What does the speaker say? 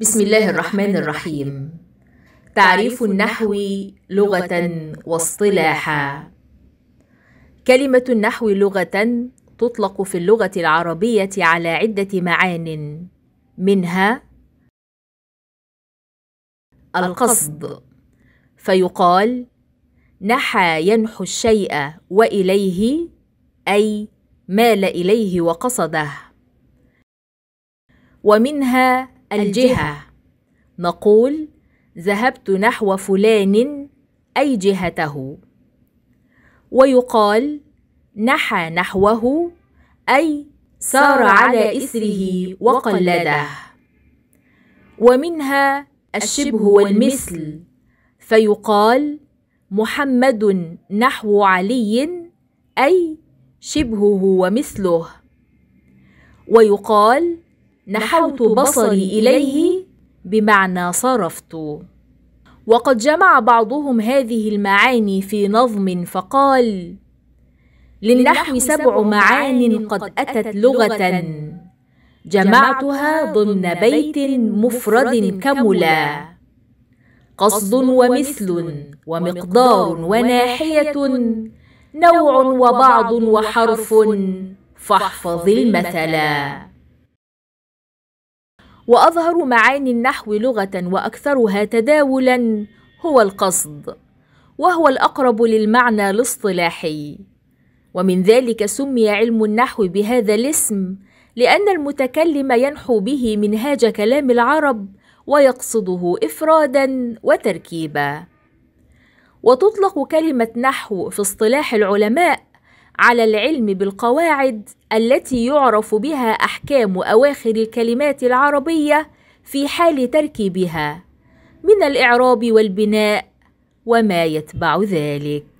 بسم الله الرحمن الرحيم تعريف النحو لغة واصطلاحا كلمة النحو لغة تطلق في اللغة العربية على عدة معان منها القصد فيقال نحى ينحو الشيء وإليه أي مال إليه وقصده ومنها الجهة نقول ذهبت نحو فلان أي جهته ويقال نحى نحوه أي سار على إثره وقلده ومنها الشبه والمثل فيقال محمد نحو علي أي شبهه ومثله ويقال نحوت بصري اليه بمعنى صرفت وقد جمع بعضهم هذه المعاني في نظم فقال للنحو سبع معان قد أتت لغة جمعتها ضمن بيت مفرد كملا قصد ومثل ومقدار وناحية نوع وبعض وحرف فاحفظ المثلا وأظهر معاني النحو لغة وأكثرها تداولا هو القصد وهو الأقرب للمعنى الاصطلاحي ومن ذلك سمي علم النحو بهذا الاسم لأن المتكلم ينحو به منهاج كلام العرب ويقصده إفرادا وتركيبا وتطلق كلمة نحو في اصطلاح العلماء على العلم بالقواعد التي يعرف بها احكام اواخر الكلمات العربيه في حال تركيبها من الاعراب والبناء وما يتبع ذلك